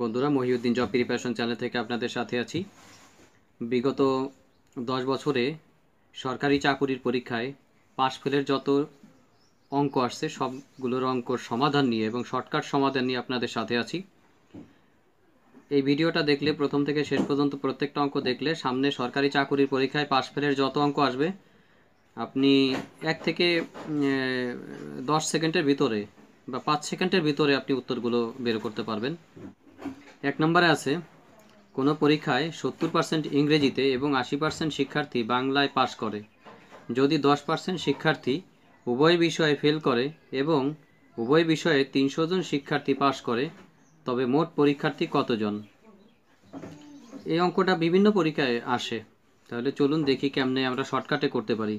বন্ধুরা Mohiuddin job preparation channel থেকে আপনাদের সাথে আছি বিগত দশ বছরে সরকারি চাকুরির পরীক্ষায় পাশ ফেলের যত অঙ্ক আসছে সবগুলোর অঙ্কর সমাধান নিয়ে এবং শর্টকাট সমাধান নিয়ে আপনাদের সাথে আছি এই ভিডিওটা দেখলে প্রথম থেকে শেষ পর্যন্ত প্রত্যেকটা অঙ্ক দেখলে সামনে সরকারি চাকুরির পরীক্ষায় পাশ ফেলের যত অঙ্ক আসবে আপনি এক থেকে দশ সেকেন্ডের ভিতরে বা পাঁচ সেকেন্ডের ভিতরে আপনি উত্তরগুলো বের করতে পারবেন এক নম্বরে আছে কোনো পরীক্ষায় সত্তর পার্সেন্ট ইংরেজিতে এবং আশি পার্সেন্ট শিক্ষার্থী বাংলায় পাশ করে যদি দশ পার্সেন্ট শিক্ষার্থী উভয় বিষয়ে ফেল করে এবং উভয় বিষয়ে তিনশো জন শিক্ষার্থী পাশ করে তবে মোট পরীক্ষার্থী কতজন এই অঙ্কটা বিভিন্ন পরীক্ষায় আসে তাহলে চলুন দেখি কেমনে আমরা শর্টকাটে করতে পারি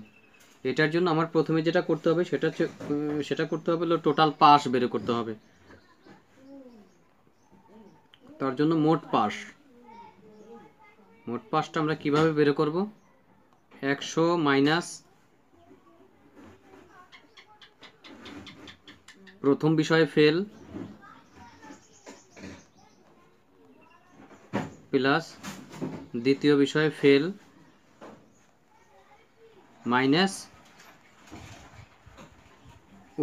এটার জন্য আমার প্রথমে যেটা করতে হবে সেটা সেটা করতে হবে হলো টোটাল পাস বের করতে হবে তার জন্য মোট পাস মোট পাসটা আমরা কিভাবে বের করব একশো মাইনাস প্রথম বিষয়ে ফেল প্লাস দ্বিতীয় বিষয়ে ফেল মাইনাস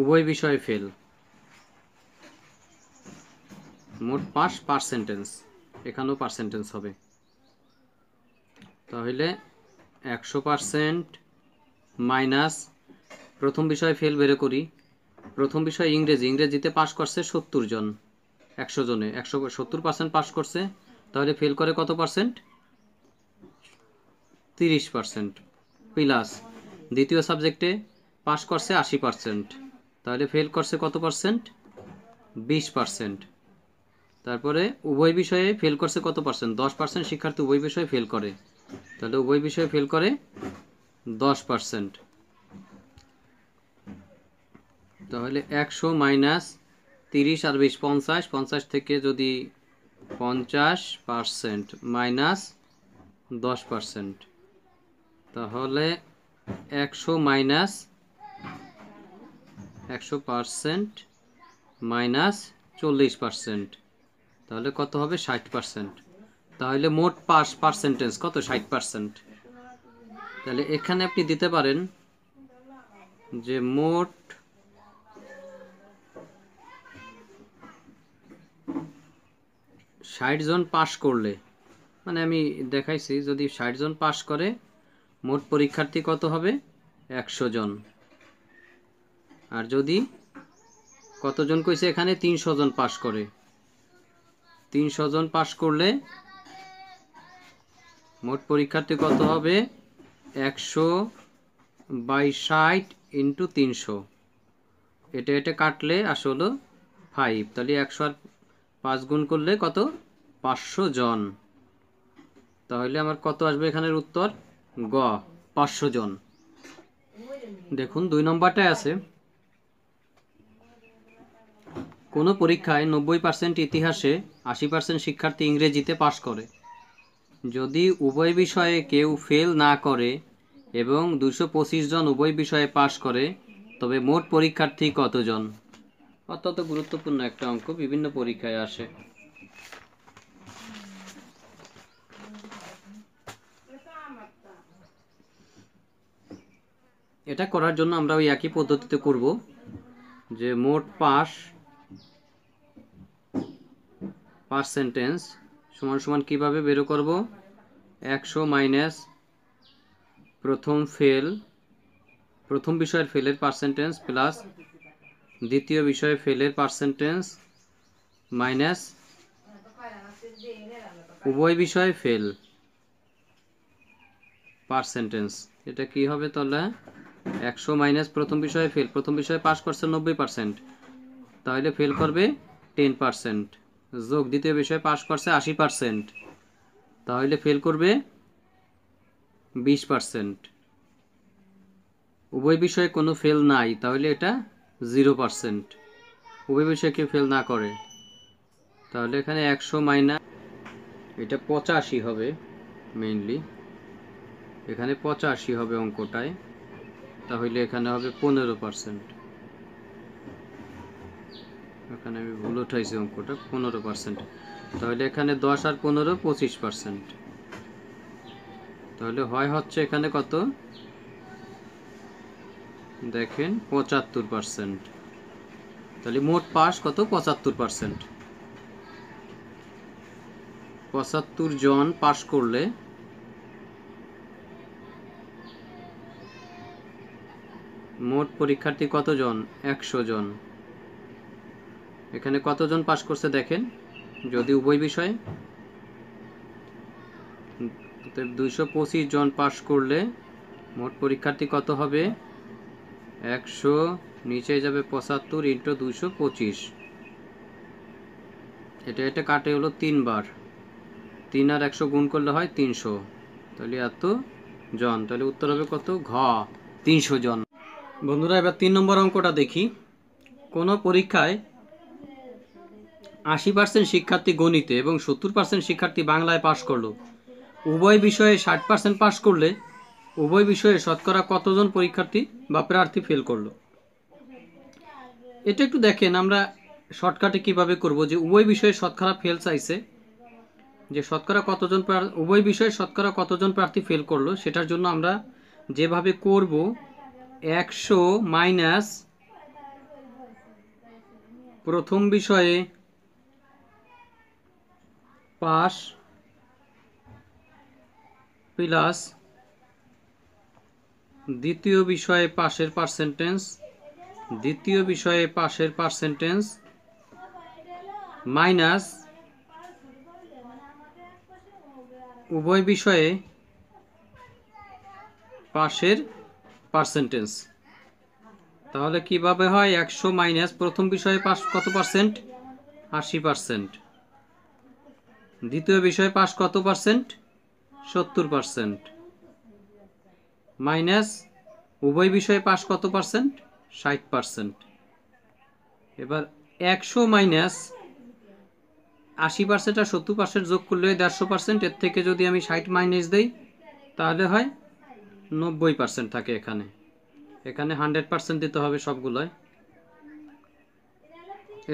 উভয় বিষয়ে ফেল মোট পাঁচ পার্সেন্টেন্স এখানেও পার্সেন্টেন্স হবে তাহলে একশো পার্সেন্ট মাইনাস প্রথম বিষয়ে ফেল বেড়ে করি প্রথম বিষয় ইংরেজি ইংরেজিতে পাশ করছে সত্তর জন একশো জনে একশো সত্তর পার্সেন্ট পাশ করছে তাহলে ফেল করে কত পার্সেন্ট তিরিশ পার্সেন্ট প্লাস দ্বিতীয় সাবজেক্টে পাশ করছে আশি পার্সেন্ট তাহলে ফেল করছে কত পার্সেন্ট বিশ পার্সেন্ট তারপরে উভয় বিষয়ে ফেল করছে কত পার্সেন্ট দশ পার্সেন্ট শিক্ষার্থী উভয় বিষয়ে ফেল করে তাহলে উভয় বিষয়ে ফেল করে দশ পার্সেন্ট তাহলে একশো মাইনাস তিরিশ আর বিশ পঞ্চাশ পঞ্চাশ থেকে যদি পঞ্চাশ পার্সেন্ট মাইনাস দশ পার্সেন্ট তাহলে একশো মাইনাস একশো পার্সেন্ট মাইনাস চল্লিশ পার্সেন্ট তাহলে কত হবে ষাট পার্সেন্ট তাহলে মোট পাস পার্সেন্টেজ কত ষাট পার্সেন্ট তাহলে এখানে আপনি দিতে পারেন যে মোট ষাট জন পাস করলে মানে আমি দেখাইছি যদি ষাট জন পাস করে মোট পরীক্ষার্থী কত হবে একশো জন আর যদি কতজন কইছে এখানে তিনশো জন পাস করে তিনশো জন পাশ করলে মোট পরীক্ষার্থী কত হবে একশো বাই ষাট ইন্টু তিনশো এটা এটা কাটলে আসলো ফাইভ তাহলে একশো আর পাঁচ গুণ করলে কত পাঁচশো জন তাহলে আমার কত আসবে এখানের উত্তর গ পাঁচশো জন দেখুন দুই নম্বরটায় আছে কোনো পরীক্ষায় নব্বই পার্সেন্ট ইতিহাসে আশি পার্সেন্ট শিক্ষার্থী ইংরেজিতে পাশ করে যদি উভয় বিষয়ে কেউ ফেল না করে এবং দুশো জন উভয় বিষয়ে পাশ করে তবে মোট পরীক্ষার্থী কতজন অত্যন্ত গুরুত্বপূর্ণ একটা অঙ্ক বিভিন্ন পরীক্ষায় আসে এটা করার জন্য আমরা ওই একই পদ্ধতিতে করব যে মোট পাস পার্সেন্টেন্স সমান সমান কীভাবে বের করব একশো মাইনাস প্রথম ফেল প্রথম বিষয়ের ফেলের পার্সেন্টেন্স প্লাস দ্বিতীয় বিষয়ে ফেলের পার্সেন্টেন্স মাইনাস উভয় বিষয়ে ফেল পার্সেন্টেন্স এটা কি হবে তাহলে একশো মাইনাস প্রথম বিষয়ে ফেল প্রথম বিষয়ে পাস করছে নব্বই পার্সেন্ট তাহলে ফেল করবে টেন পার্সেন্ট যোগ দ্বিতীয় বিষয়ে পাশ করছে আশি পার্সেন্ট তাহলে ফেল করবে বিশ পার্সেন্ট উভয় বিষয়ে কোনো ফেল নাই তাহলে এটা জিরো পার্সেন্ট উভয় বিষয়ে কেউ ফেল না করে তাহলে এখানে একশো মাইনাস এটা পঁচাশি হবে মেইনলি এখানে পঁচাশি হবে অঙ্কটায় তাহলে এখানে হবে পনেরো পার্সেন্ট এখানে আমি ভুল উঠাইছি অঙ্কটা পনেরো পার্সেন্ট তাহলে এখানে দশ আর পনেরো পঁচিশ পার্সেন্ট তাহলে হয় হচ্ছে এখানে কত দেখেন পঁচাত্তর পার্সেন্ট তাহলে মোট পাস কত পঁচাত্তর পার্সেন্ট পঁচাত্তর জন পাস করলে মোট পরীক্ষার্থী কতজন একশো জন এখানে কতজন পাশ করছে দেখেন যদি উভয় বিষয়ে দুইশো পঁচিশ জন পাশ করলে মোট পরীক্ষার্থী কত হবে একশো নিচে যাবে পঁচাত্তর ইন্টু দুইশো পঁচিশ এটা এটা কাটে হলো তিনবার তিন আর একশো গুণ করলে হয় তিনশো তাহলে এত জন তাহলে উত্তর হবে কত ঘ তিনশো জন বন্ধুরা এবার তিন নম্বর অঙ্কটা দেখি কোনো পরীক্ষায় আশি পার্সেন্ট শিক্ষার্থী গণিতে এবং সত্তর পার্সেন্ট শিক্ষার্থী বাংলায় পাশ করলো উভয় বিষয়ে ষাট পার্সেন্ট পাশ করলে উভয় বিষয়ে শতকরা কতজন পরীক্ষার্থী বা প্রার্থী ফেল করলো এটা একটু দেখেন আমরা শর্টকাটে কিভাবে করব যে উভয় বিষয়ে শতকরা ফেল চাইছে যে শতকরা কতজন উভয় বিষয়ে শতকরা কতজন প্রার্থী ফেল করলো সেটার জন্য আমরা যেভাবে করব একশো মাইনাস প্রথম বিষয়ে পাশ প্লাস দ্বিতীয় বিষয়ে পাশের পার্সেন্টেজ দ্বিতীয় বিষয়ে পাশের পার্সেন্টেজ মাইনাস উভয় বিষয়ে পাশের পার্সেন্টেজ তাহলে কিভাবে হয় একশো মাইনাস প্রথম বিষয়ে পাশ কত পার্সেন্ট আশি পার্সেন্ট দ্বিতীয় বিষয় পাস কত পার্সেন্ট সত্তর পার্সেন্ট মাইনাস উভয় বিষয়ে পাস কত পার্সেন্ট ষাট পার্সেন্ট এবার একশো মাইনাস আশি পার্সেন্ট আর সত্তর পার্সেন্ট যোগ করলে দেড়শো পার্সেন্ট এর থেকে যদি আমি ষাট মাইনাস দিই তাহলে হয় নব্বই পার্সেন্ট থাকে এখানে এখানে হান্ড্রেড পার্সেন্ট দিতে হবে সবগুলোয়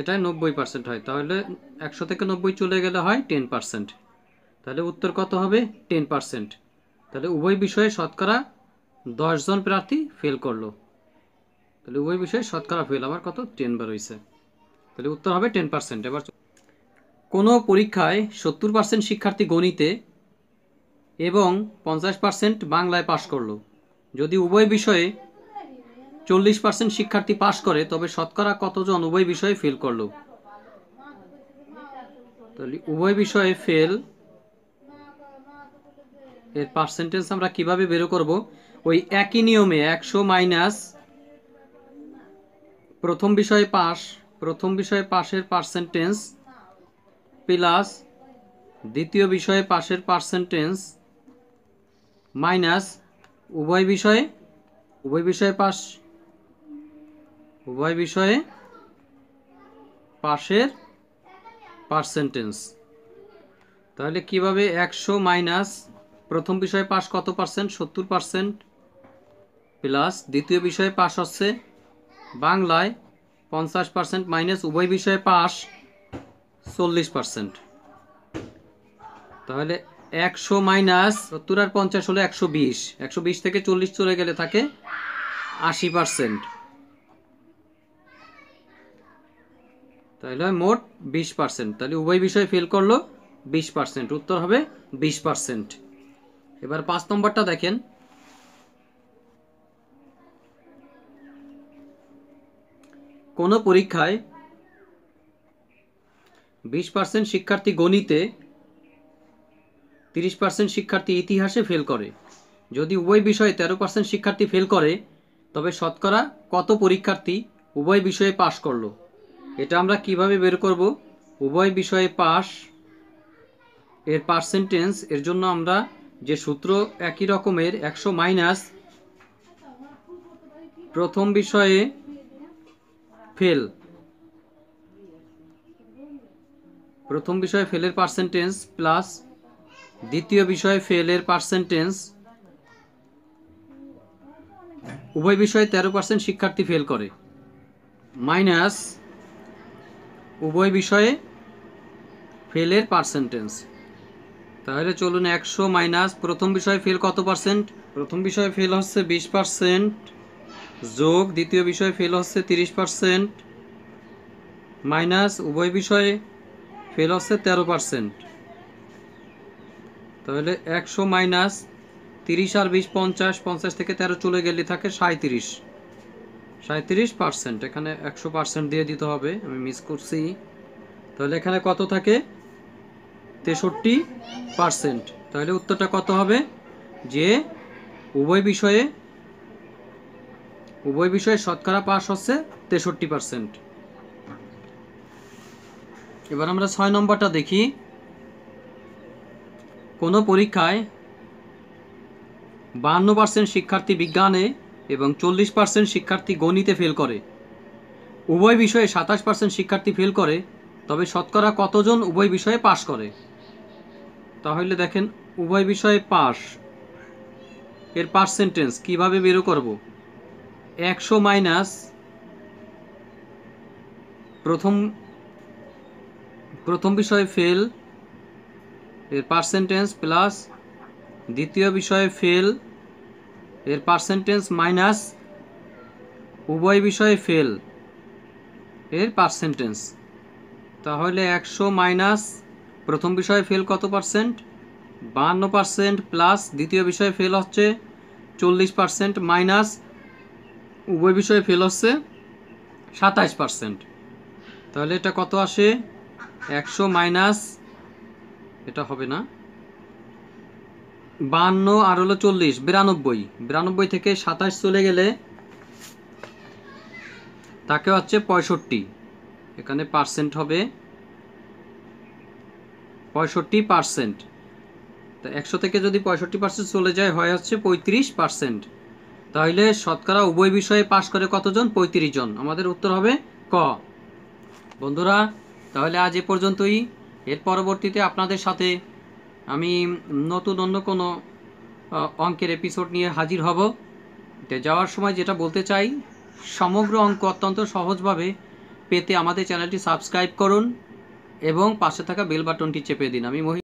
এটাই নব্বই পার্সেন্ট হয় তাহলে একশো থেকে নব্বই চলে গেলে হয় টেন পার্সেন্ট তাহলে উত্তর কত হবে টেন পার্সেন্ট তাহলে উভয় বিষয়ে শতকরা জন প্রার্থী ফেল করলো তাহলে উভয় বিষয়ে শতকরা ফেল আমার কত টেন বার হয়েছে তাহলে উত্তর হবে টেন পার্সেন্ট এবার কোনো পরীক্ষায় সত্তর পার্সেন্ট শিক্ষার্থী গণিতে এবং পঞ্চাশ পার্সেন্ট বাংলায় পাশ করলো যদি উভয় বিষয়ে চল্লিশ পার্সেন্ট শিক্ষার্থী পাশ করে তবে শতকরা কতজন উভয় বিষয়ে ফেল করলো তাহলে উভয় বিষয়ে ফেল এর পার্সেন্টেজ আমরা কিভাবে বের করব ওই একই নিয়মে একশো মাইনাস প্রথম বিষয়ে পাস প্রথম বিষয়ে পাশের পার্সেন্টেন্স প্লাস দ্বিতীয় বিষয়ে পাশের পার্সেন্টেন্স মাইনাস উভয় বিষয়ে উভয় বিষয়ে পাশ উভয় বিষয়ে পাশের পার্সেন্টেজ তাহলে কিভাবে একশো মাইনাস প্রথম বিষয়ে পাশ কত পার্সেন্ট সত্তর পার্সেন্ট প্লাস দ্বিতীয় বিষয়ে পাশ হচ্ছে বাংলায় পঞ্চাশ পার্সেন্ট মাইনাস উভয় বিষয়ে পাশ চল্লিশ পার্সেন্ট তাহলে একশো মাইনাস সত্তর আর পঞ্চাশ হলো একশো বিশ একশো বিশ থেকে চল্লিশ চলে গেলে থাকে আশি পার্সেন্ট তাহলে মোট বিশ পার্সেন্ট তাহলে উভয় বিষয় ফেল করলো বিশ পার্সেন্ট উত্তর হবে বিশ পার্সেন্ট এবার পাঁচ নম্বরটা দেখেন কোনো পরীক্ষায় বিশ পার্সেন্ট শিক্ষার্থী গণিতে তিরিশ পার্সেন্ট শিক্ষার্থী ইতিহাসে ফেল করে যদি উভয় বিষয়ে তেরো পার্সেন্ট শিক্ষার্থী ফেল করে তবে শতকরা কত পরীক্ষার্থী উভয় বিষয়ে পাশ করলো এটা আমরা কিভাবে বের করব উভয় বিষয়ে পাস এর পার্সেন্টেজ এর জন্য আমরা যে সূত্র একই রকমের একশো মাইনাস প্রথম বিষয়ে ফেল প্রথম বিষয়ে ফেলের পার্সেন্টেজ প্লাস দ্বিতীয় বিষয়ে ফেলের পার্সেন্টেজ উভয় বিষয়ে তেরো পার্সেন্ট শিক্ষার্থী ফেল করে মাইনাস উভয় বিষয়ে ফেলের পার্সেন্টেজ তাহলে চলুন একশো মাইনাস প্রথম বিষয়ে ফেল কত পার্সেন্ট প্রথম বিষয়ে ফেল হচ্ছে বিশ পার্সেন্ট যোগ দ্বিতীয় বিষয়ে ফেল হচ্ছে তিরিশ পার্সেন্ট মাইনাস উভয় বিষয়ে ফেল হচ্ছে তেরো পার্সেন্ট তাহলে একশো মাইনাস তিরিশ আর বিশ পঞ্চাশ পঞ্চাশ থেকে তেরো চলে গেলে থাকে সাঁত্রিশ সাঁত্রিশ পার্সেন্ট এখানে একশো পার্সেন্ট দিয়ে দিতে হবে আমি মিস করছি তাহলে এখানে কত থাকে তেষট্টি পার্সেন্ট তাহলে উত্তরটা কত হবে যে উভয় বিষয়ে উভয় বিষয়ে শতকরা পাস হচ্ছে তেষট্টি পার্সেন্ট এবার আমরা ছয় নম্বরটা দেখি কোনো পরীক্ষায় বান্ন পার্সেন্ট শিক্ষার্থী বিজ্ঞানে এবং চল্লিশ পার্সেন্ট শিক্ষার্থী গণিতে ফেল করে উভয় বিষয়ে সাতাশ পার্সেন্ট শিক্ষার্থী ফেল করে তবে শতকরা কতজন উভয় বিষয়ে পাশ করে তাহলে দেখেন উভয় বিষয়ে পাশ এর পার্সেন্টেন্স কিভাবে বের করব একশো মাইনাস প্রথম প্রথম বিষয়ে ফেল এর পার্সেন্টেন্স প্লাস দ্বিতীয় বিষয়ে ফেল এর পার্সেন্টেজ মাইনাস উভয় বিষয়ে ফেল এর পার্সেন্টেজ তাহলে একশো মাইনাস প্রথম বিষয়ে ফেল কত পার্সেন্ট বাহান্ন পার্সেন্ট প্লাস দ্বিতীয় বিষয়ে ফেল হচ্ছে চল্লিশ পার্সেন্ট মাইনাস উভয় বিষয়ে ফেল হচ্ছে সাতাইশ পার্সেন্ট তাহলে এটা কত আসে একশো মাইনাস এটা হবে না বান্ন আর হলো চল্লিশ বিরানব্বই বিরানব্বই থেকে সাতাশ চলে গেলে তাকে হচ্ছে পঁয়ষট্টি এখানে পার্সেন্ট হবে পঁয়ষট্টি পার্সেন্ট তো একশো থেকে যদি পঁয়ষট্টি পার্সেন্ট চলে যায় হয় হচ্ছে পঁয়ত্রিশ পার্সেন্ট তাহলে শতকরা উভয় বিষয়ে পাশ করে কতজন পঁয়ত্রিশ জন আমাদের উত্তর হবে ক বন্ধুরা তাহলে আজ এ পর্যন্তই এর পরবর্তীতে আপনাদের সাথে আমি নতুন অন্য কোনো অঙ্কের এপিসোড নিয়ে হাজির হব যাওয়ার সময় যেটা বলতে চাই সমগ্র অঙ্ক অত্যন্ত সহজভাবে পেতে আমাদের চ্যানেলটি সাবস্ক্রাইব করুন এবং পাশে থাকা বেল বাটনটি চেপে দিন আমি